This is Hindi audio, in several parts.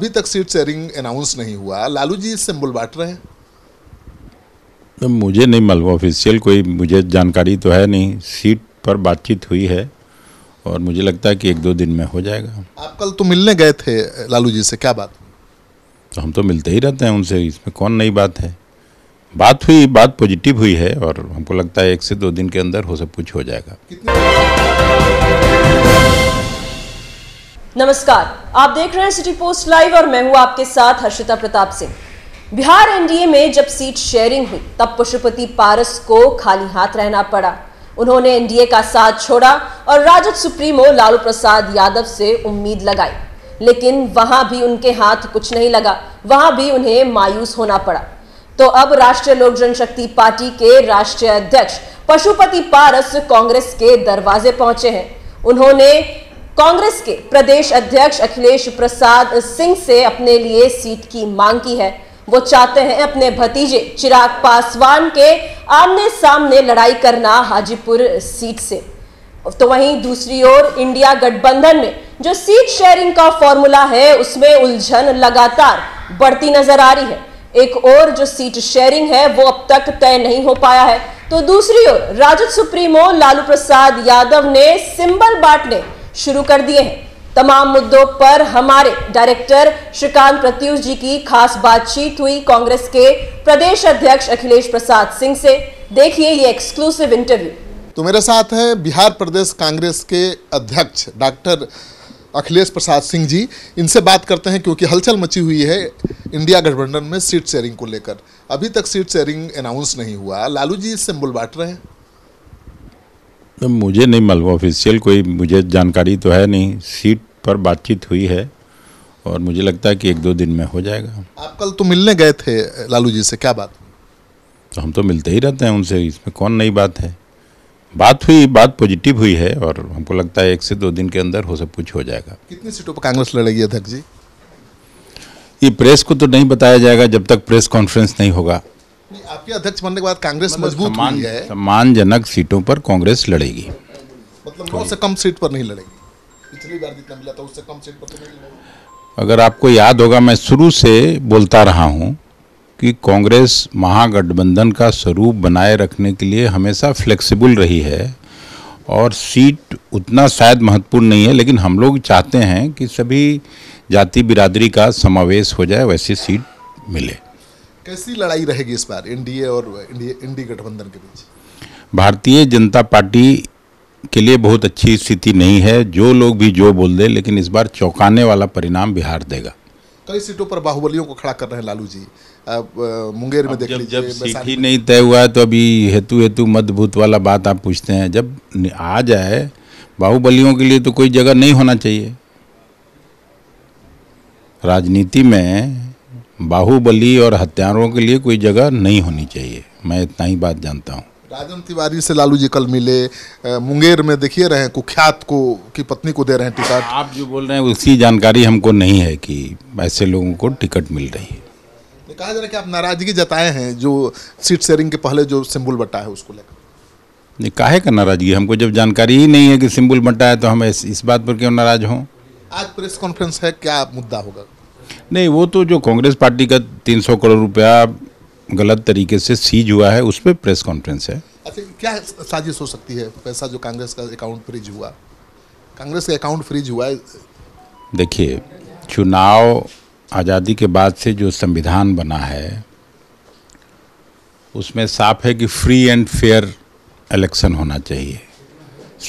अभी तक सीट शेयरिंग अनाउंस नहीं हुआ लालू जी मुल बांट रहे हैं तो मुझे नहीं मालूम ऑफिशियल कोई मुझे जानकारी तो है नहीं सीट पर बातचीत हुई है और मुझे लगता है कि एक दो दिन में हो जाएगा आप कल तो मिलने गए थे लालू जी से क्या बात तो हम तो मिलते ही रहते हैं उनसे इसमें कौन नई बात है बात हुई बात पॉजिटिव हुई है और हमको लगता है एक से दो दिन के अंदर हो सब कुछ हो जाएगा नमस्कार आप देख रहे हैं सिटी पोस्ट लाइव और मैं हूं आपके साथ हर्षिता प्रताप सिंह बिहार एनडीए में जब सीट शेयरिंग हुई तब पशुपति पारस को खाली हाथ रहना पड़ा उन्होंने एनडीए का साथ छोड़ा और राजद सुप्रीमो लालू प्रसाद यादव से उम्मीद लगाई लेकिन वहां भी उनके हाथ कुछ नहीं लगा वहां भी उन्हें मायूस होना पड़ा तो अब राष्ट्रीय लोक जनशक्ति पार्टी के राष्ट्रीय अध्यक्ष पशुपति पारस कांग्रेस के दरवाजे पहुंचे हैं उन्होंने कांग्रेस के प्रदेश अध्यक्ष अखिलेश प्रसाद सिंह से अपने लिए सीट की मांग की है वो चाहते हैं अपने भतीजे चिराग पासवान के आमने सामने लड़ाई करना हाजीपुर सीट से तो वहीं दूसरी ओर इंडिया गठबंधन में जो सीट शेयरिंग का फॉर्मूला है उसमें उलझन लगातार बढ़ती नजर आ रही है एक और जो सीट शेयरिंग है वो अब तक तय नहीं हो पाया है तो दूसरी ओर राजद सुप्रीमो लालू प्रसाद यादव ने सिंबल बांटने शुरू कर दिए हैं तमाम मुद्दों पर हमारे डायरेक्टर श्रीकांत प्रत्युष जी की खास बातचीत हुई कांग्रेस के प्रदेश अध्यक्ष अखिलेश प्रसाद सिंह से देखिए ये एक्सक्लूसिव इंटरव्यू तो मेरे साथ है बिहार प्रदेश कांग्रेस के अध्यक्ष डॉक्टर अखिलेश प्रसाद सिंह जी इनसे बात करते हैं क्योंकि हलचल मची हुई है इंडिया गठबंधन में सीट शेयरिंग को लेकर अभी तक सीट शेयरिंग अनाउंस नहीं हुआ लालू जी इससे बुलबाट रहे हैं तो मुझे नहीं मालूम ऑफिशियल कोई मुझे जानकारी तो है नहीं सीट पर बातचीत हुई है और मुझे लगता है कि एक दो दिन में हो जाएगा आप कल तो मिलने गए थे लालू जी से क्या बात तो हम तो मिलते ही रहते हैं उनसे इसमें कौन नई बात है बात हुई बात पॉजिटिव हुई है और हमको लगता है एक से दो दिन के अंदर हो सब कुछ हो जाएगा कितनी सीटों पर कांग्रेस लड़ेगी अध्यक्ष जी ये प्रेस को तो नहीं बताया जाएगा जब तक प्रेस कॉन्फ्रेंस नहीं होगा आपके अध्यक्ष बनने के बाद कांग्रेस मतलब मजबूत हुई है सम्मानजनक सीटों पर कांग्रेस लड़ेगी मतलब नौ से कम सीट पर नहीं लड़ेगी पिछली बार जितना मिला था उससे कम सीट पर तो नहीं लड़ेगी अगर आपको याद होगा मैं शुरू से बोलता रहा हूँ कि कांग्रेस महागठबंधन का स्वरूप बनाए रखने के लिए हमेशा फ्लेक्सिबल रही है और सीट उतना शायद महत्वपूर्ण नहीं है लेकिन हम लोग चाहते हैं कि सभी जाति बिरादरी का समावेश हो जाए वैसी सीट मिले कैसी लड़ाई रहेगी इस बार एनडीए और एनडी गठबंधन के बीच भारतीय जनता पार्टी के लिए बहुत अच्छी स्थिति नहीं है जो लोग भी जो बोल दे लेकिन इस बार चौंकाने वाला परिणाम बिहार देगा कई सीटों पर बाहुबलियों को खड़ा कर रहे हैं लालू जी आप मुंगेर में देख जब सीट ही नहीं तय हुआ है तो अभी हेतु हेतु मध्यभूत वाला बात आप पूछते हैं जब आ जाए बाहुबलियों के लिए तो कोई जगह नहीं होना चाहिए राजनीति में बाहुबली और हत्यारों के लिए कोई जगह नहीं होनी चाहिए मैं इतना ही बात जानता हूँ राजन तिवारी से लालू जी कल मिले मुंगेर में देखिए रहे हैं कुख्यात को की पत्नी को दे रहे हैं टिकट आप जो बोल रहे हैं उसकी जानकारी हमको नहीं है कि ऐसे लोगों को टिकट मिल रही है कहा जा रहा है कि आप नाराजगी जताए हैं जो सीट शेयरिंग के पहले जो सिंबुल बटा है उसको लेकर नहीं काहे का नाराजगी हमको जब जानकारी ही नहीं है कि सिंबुल बटा है तो हम इस बात पर क्यों नाराज हों आज प्रेस कॉन्फ्रेंस है क्या मुद्दा होगा नहीं वो तो जो कांग्रेस पार्टी का 300 करोड़ रुपया गलत तरीके से सीज हुआ है उस पर प्रेस कॉन्फ्रेंस है अच्छा क्या साजिश हो सकती है पैसा जो कांग्रेस का अकाउंट फ्रीज हुआ कांग्रेस का अकाउंट फ्रीज हुआ है देखिए चुनाव आज़ादी के बाद से जो संविधान बना है उसमें साफ है कि फ्री एंड फेयर इलेक्शन होना चाहिए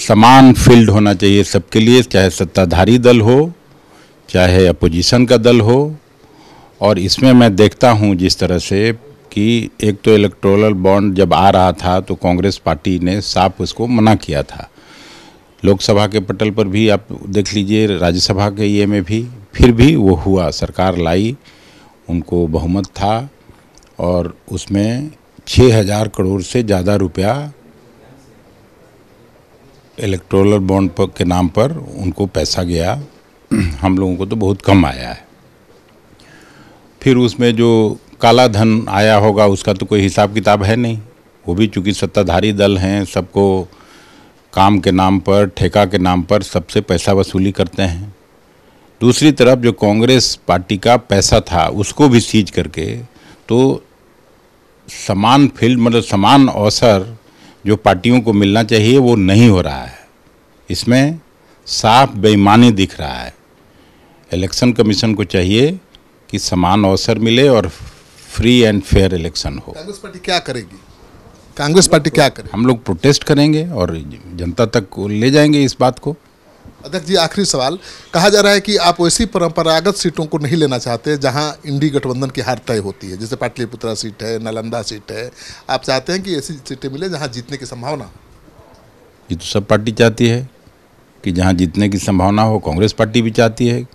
समान फील्ड होना चाहिए सबके लिए चाहे सत्ताधारी दल हो चाहे अपोजिशन का दल हो और इसमें मैं देखता हूँ जिस तरह से कि एक तो इलेक्ट्रोल बॉन्ड जब आ रहा था तो कांग्रेस पार्टी ने साफ उसको मना किया था लोकसभा के पटल पर भी आप देख लीजिए राज्यसभा के ये में भी फिर भी वो हुआ सरकार लाई उनको बहुमत था और उसमें छः हज़ार करोड़ से ज़्यादा रुपया इलेक्ट्रोल बॉन्ड के नाम पर उनको पैसा गया हम लोगों को तो बहुत कम आया है फिर उसमें जो काला धन आया होगा उसका तो कोई हिसाब किताब है नहीं वो भी चूँकि सत्ताधारी दल हैं सबको काम के नाम पर ठेका के नाम पर सबसे पैसा वसूली करते हैं दूसरी तरफ जो कांग्रेस पार्टी का पैसा था उसको भी सीज करके तो समान फील्ड मतलब समान अवसर जो पार्टियों को मिलना चाहिए वो नहीं हो रहा है इसमें साफ बेईमानी दिख रहा है इलेक्शन कमीशन को चाहिए कि समान अवसर मिले और फ्री एंड फेयर इलेक्शन हो कांग्रेस पार्टी क्या करेगी कांग्रेस पार्टी क्या करे हम लोग प्रोटेस्ट करेंगे और जनता तक ले जाएंगे इस बात को अध्यक्ष जी आखिरी सवाल कहा जा रहा है कि आप वैसी परंपरागत सीटों को नहीं लेना चाहते जहां इंडी गठबंधन की हार तय होती है जैसे पाटलिपुत्रा सीट है नालंदा सीट है आप चाहते हैं कि ऐसी सीटें मिले जहां जीतने की संभावना ये तो सब पार्टी चाहती है कि जहां जीतने की संभावना हो कांग्रेस पार्टी भी चाहती है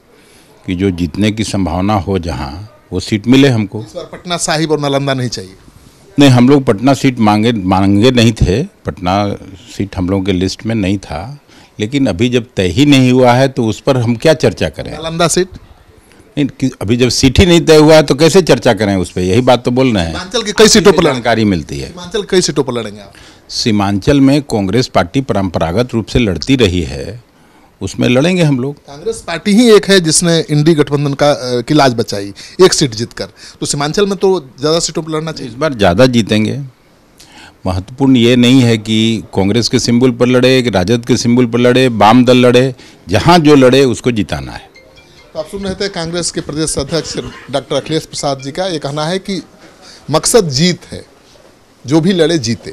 कि जो जीतने की संभावना हो जहाँ वो सीट मिले हमको इस बार पटना साहिब और नालंदा नहीं चाहिए नहीं हम लोग पटना सीट मांगे मांगे नहीं थे पटना सीट हम लोगों के लिस्ट में नहीं था लेकिन अभी जब तय ही नहीं हुआ है तो उस पर हम क्या चर्चा करें नालंदा सीट नहीं अभी जब सीट ही नहीं तय हुआ है तो कैसे चर्चा करें उस पर यही बात तो बोल रहे हैं कई सीटों पर जानकारी मिलती है कई सीटों पर लड़ेंगे सीमांचल में कांग्रेस पार्टी परंपरागत रूप से लड़ती रही है उसमें लड़ेंगे हम लोग कांग्रेस पार्टी ही एक है जिसने इंडी गठबंधन का की लाज बचाई एक सीट जीतकर तो सीमांचल में तो ज़्यादा सीटों पर लड़ना चाहिए इस बार ज़्यादा जीतेंगे महत्वपूर्ण ये नहीं है कि कांग्रेस के सिंबल पर लड़े कि राजद के सिंबल पर लड़े वाम दल लड़े जहाँ जो लड़े उसको जिताना है तो आप सुन रहे थे कांग्रेस के प्रदेश अध्यक्ष डॉक्टर अखिलेश प्रसाद जी का ये कहना है कि मकसद जीत है जो भी लड़े जीते